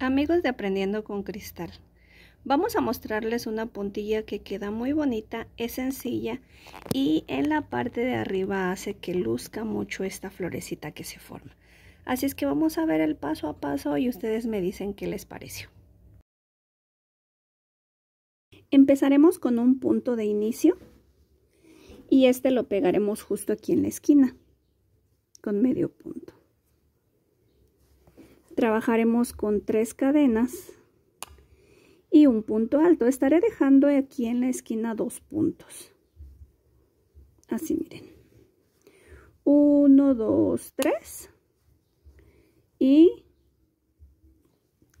Amigos de Aprendiendo con Cristal, vamos a mostrarles una puntilla que queda muy bonita, es sencilla y en la parte de arriba hace que luzca mucho esta florecita que se forma. Así es que vamos a ver el paso a paso y ustedes me dicen qué les pareció. Empezaremos con un punto de inicio y este lo pegaremos justo aquí en la esquina con medio punto trabajaremos con tres cadenas y un punto alto estaré dejando aquí en la esquina dos puntos así miren Uno, dos, tres. y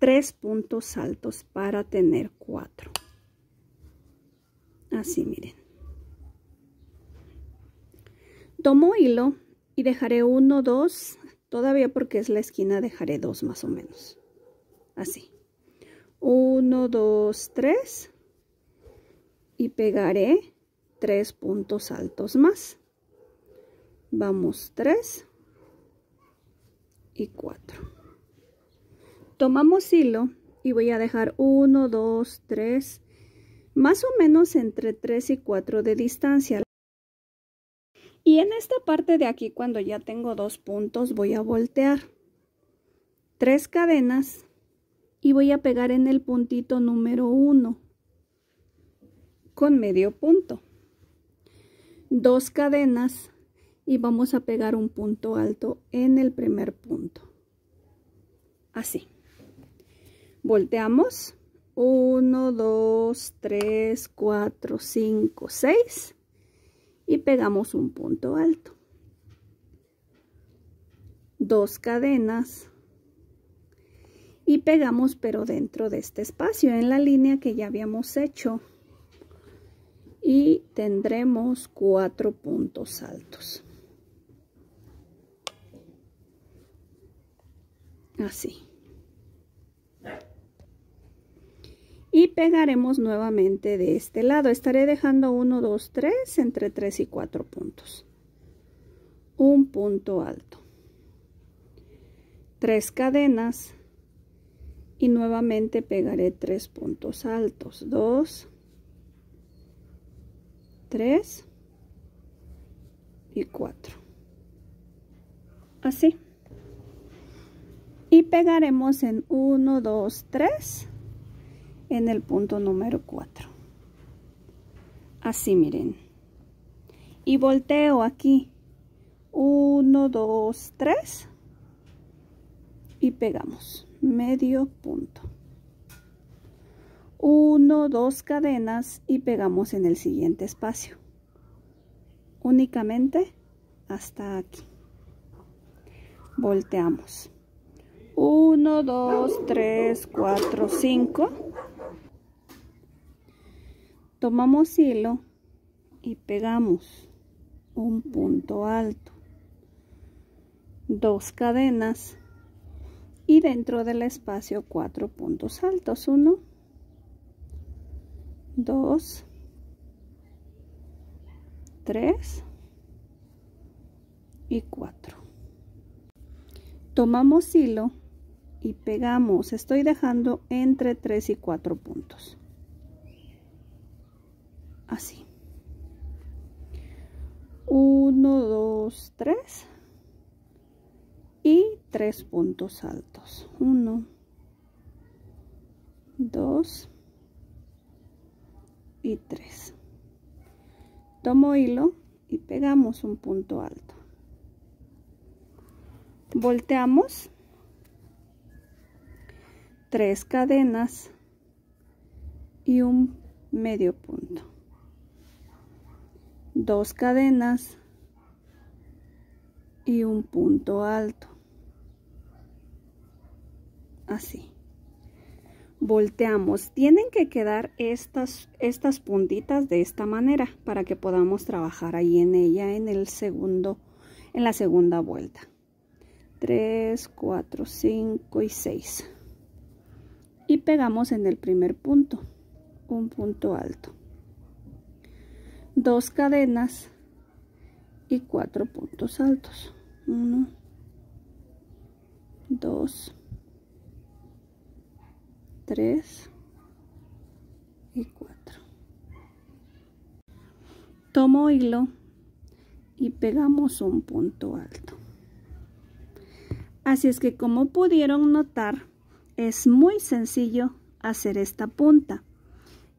tres puntos altos para tener cuatro así miren tomo hilo y dejaré uno, dos... Todavía porque es la esquina dejaré dos más o menos. Así. Uno, dos, tres. Y pegaré tres puntos altos más. Vamos tres y cuatro. Tomamos hilo y voy a dejar uno, dos, tres, más o menos entre tres y cuatro de distancia. Y en esta parte de aquí, cuando ya tengo dos puntos, voy a voltear tres cadenas y voy a pegar en el puntito número uno con medio punto. Dos cadenas y vamos a pegar un punto alto en el primer punto. Así. Volteamos. uno dos tres cuatro cinco seis y pegamos un punto alto dos cadenas y pegamos pero dentro de este espacio en la línea que ya habíamos hecho y tendremos cuatro puntos altos así y pegaremos nuevamente de este lado. Estaré dejando 1, 2, 3, entre 3 y 4 puntos. Un punto alto. tres cadenas y nuevamente pegaré tres puntos altos. 2, 3 y 4. Así. Y pegaremos en 1, 2, 3 en el punto número 4 así miren y volteo aquí 1 2 3 y pegamos medio punto 1 2 cadenas y pegamos en el siguiente espacio únicamente hasta aquí volteamos 1 2 3 4 5 tomamos hilo y pegamos un punto alto dos cadenas y dentro del espacio cuatro puntos altos uno dos tres y cuatro tomamos hilo y pegamos estoy dejando entre tres y cuatro puntos así. 1, 2, 3 y tres puntos altos. 1, 2 y 3. Tomo hilo y pegamos un punto alto. Volteamos tres cadenas y un medio punto dos cadenas y un punto alto así volteamos tienen que quedar estas estas puntitas de esta manera para que podamos trabajar ahí en ella en el segundo en la segunda vuelta 3 4 5 y 6 y pegamos en el primer punto un punto alto dos cadenas y cuatro puntos altos uno dos tres y cuatro tomo hilo y pegamos un punto alto así es que como pudieron notar es muy sencillo hacer esta punta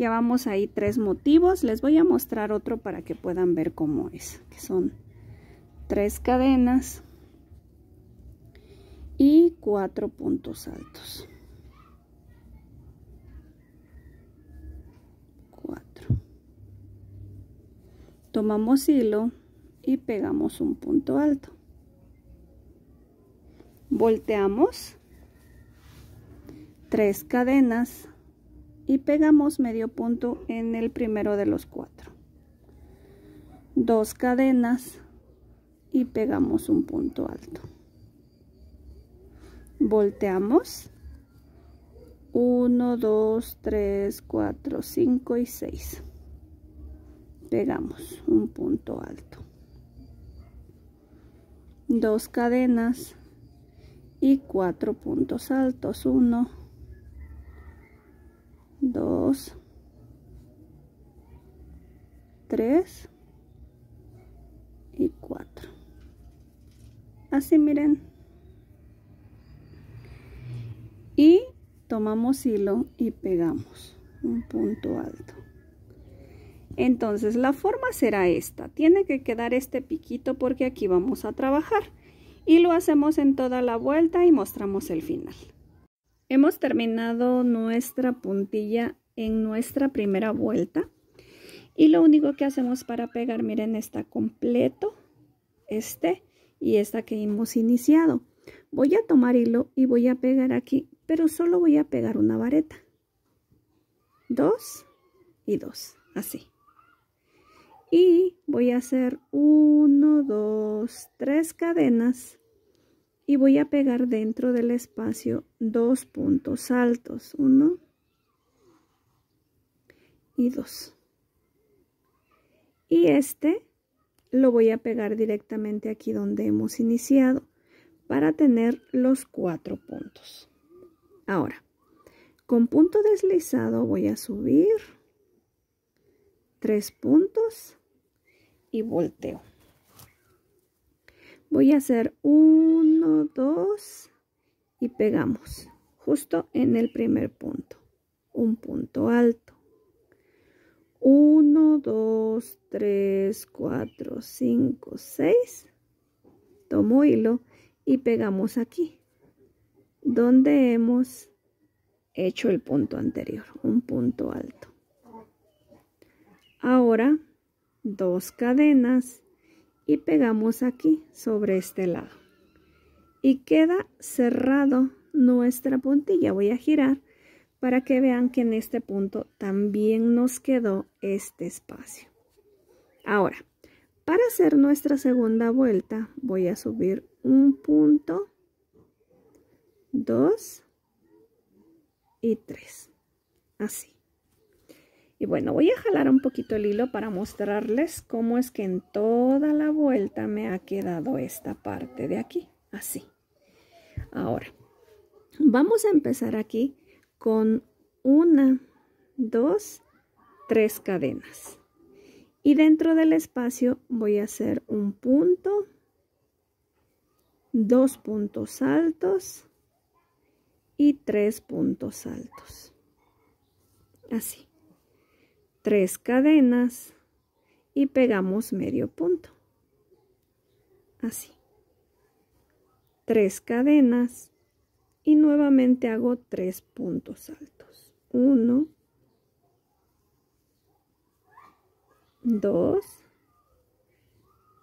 Llevamos ahí tres motivos. Les voy a mostrar otro para que puedan ver cómo es. Que son tres cadenas y cuatro puntos altos. Cuatro. Tomamos hilo y pegamos un punto alto. Volteamos tres cadenas y pegamos medio punto en el primero de los cuatro dos cadenas y pegamos un punto alto volteamos 1 2 3 4 5 y 6 pegamos un punto alto dos cadenas y cuatro puntos altos uno 2 3 y 4 así miren y tomamos hilo y pegamos un punto alto entonces la forma será esta tiene que quedar este piquito porque aquí vamos a trabajar y lo hacemos en toda la vuelta y mostramos el final Hemos terminado nuestra puntilla en nuestra primera vuelta. Y lo único que hacemos para pegar, miren, está completo, este y esta que hemos iniciado. Voy a tomar hilo y voy a pegar aquí, pero solo voy a pegar una vareta. Dos y dos, así. Y voy a hacer uno, dos, tres cadenas y voy a pegar dentro del espacio dos puntos altos, uno y dos. Y este lo voy a pegar directamente aquí donde hemos iniciado para tener los cuatro puntos. Ahora, con punto deslizado voy a subir tres puntos y volteo voy a hacer uno, 2 y pegamos justo en el primer punto. Un punto alto. 1, 2, 3, 4, 5, 6. Tomo hilo y pegamos aquí, donde hemos hecho el punto anterior, un punto alto. Ahora, dos cadenas y pegamos aquí sobre este lado. Y queda cerrado nuestra puntilla. Voy a girar para que vean que en este punto también nos quedó este espacio. Ahora, para hacer nuestra segunda vuelta, voy a subir un punto, dos y tres. Así. Y bueno, voy a jalar un poquito el hilo para mostrarles cómo es que en toda la vuelta me ha quedado esta parte de aquí, así. Ahora, vamos a empezar aquí con una, dos, tres cadenas. Y dentro del espacio voy a hacer un punto, dos puntos altos y tres puntos altos. Así tres cadenas y pegamos medio punto. Así. Tres cadenas y nuevamente hago tres puntos altos. Uno, dos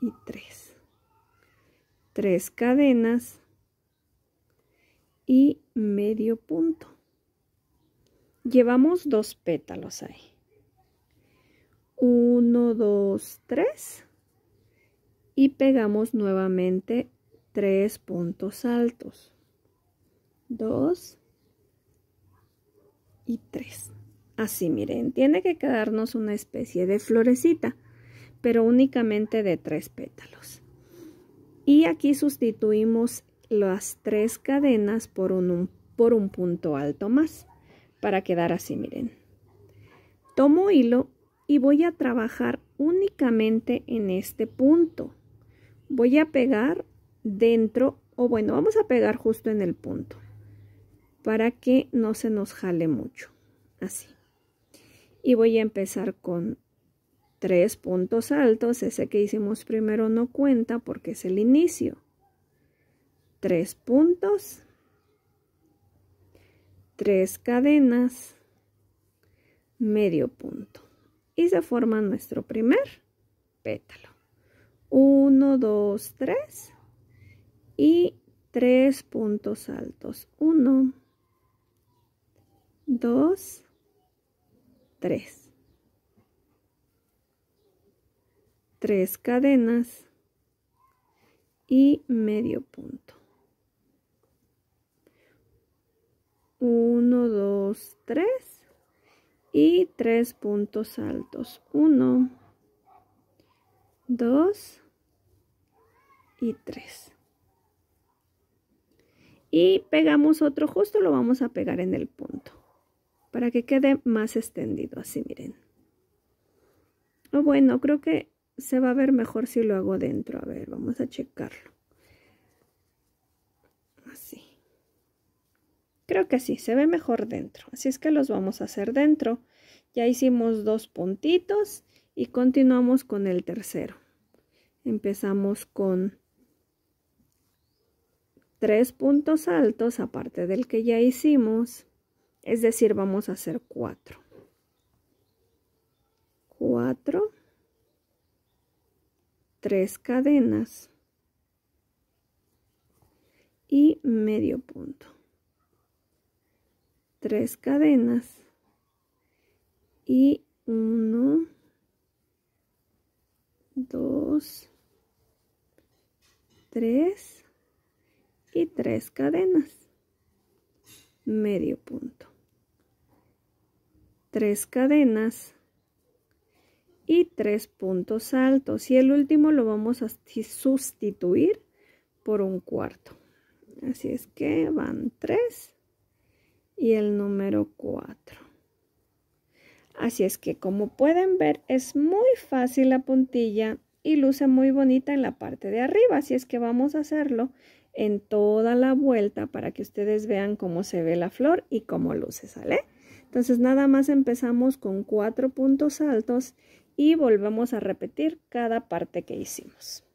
y tres. Tres cadenas y medio punto. Llevamos dos pétalos ahí. 1, 2, 3 y pegamos nuevamente tres puntos altos. 2 y 3. Así, miren, tiene que quedarnos una especie de florecita, pero únicamente de tres pétalos. Y aquí sustituimos las tres cadenas por un, por un punto alto más para quedar así, miren. Tomo hilo y voy a trabajar únicamente en este punto. Voy a pegar dentro, o bueno, vamos a pegar justo en el punto para que no se nos jale mucho, así. Y voy a empezar con tres puntos altos, ese que hicimos primero no cuenta porque es el inicio. Tres puntos, tres cadenas, medio punto y se forma nuestro primer pétalo. 1, 2, 3 y 3 puntos altos. 1, 2, 3. 3 cadenas y medio punto. 1, 2, 3 y tres puntos altos. Uno, dos y tres. Y pegamos otro justo, lo vamos a pegar en el punto para que quede más extendido, así miren. O bueno, creo que se va a ver mejor si lo hago dentro. A ver, vamos a checarlo. Así. Creo que sí, se ve mejor dentro. Así es que los vamos a hacer dentro. Ya hicimos dos puntitos y continuamos con el tercero. Empezamos con tres puntos altos aparte del que ya hicimos. Es decir, vamos a hacer cuatro. Cuatro. Tres cadenas. Y medio punto tres cadenas y uno, dos, tres y tres cadenas, medio punto, tres cadenas y tres puntos altos y el último lo vamos a sustituir por un cuarto. Así es que van tres y el número 4. Así es que como pueden ver es muy fácil la puntilla y luce muy bonita en la parte de arriba. Así es que vamos a hacerlo en toda la vuelta para que ustedes vean cómo se ve la flor y cómo luce, ¿sale? Entonces nada más empezamos con cuatro puntos altos y volvemos a repetir cada parte que hicimos.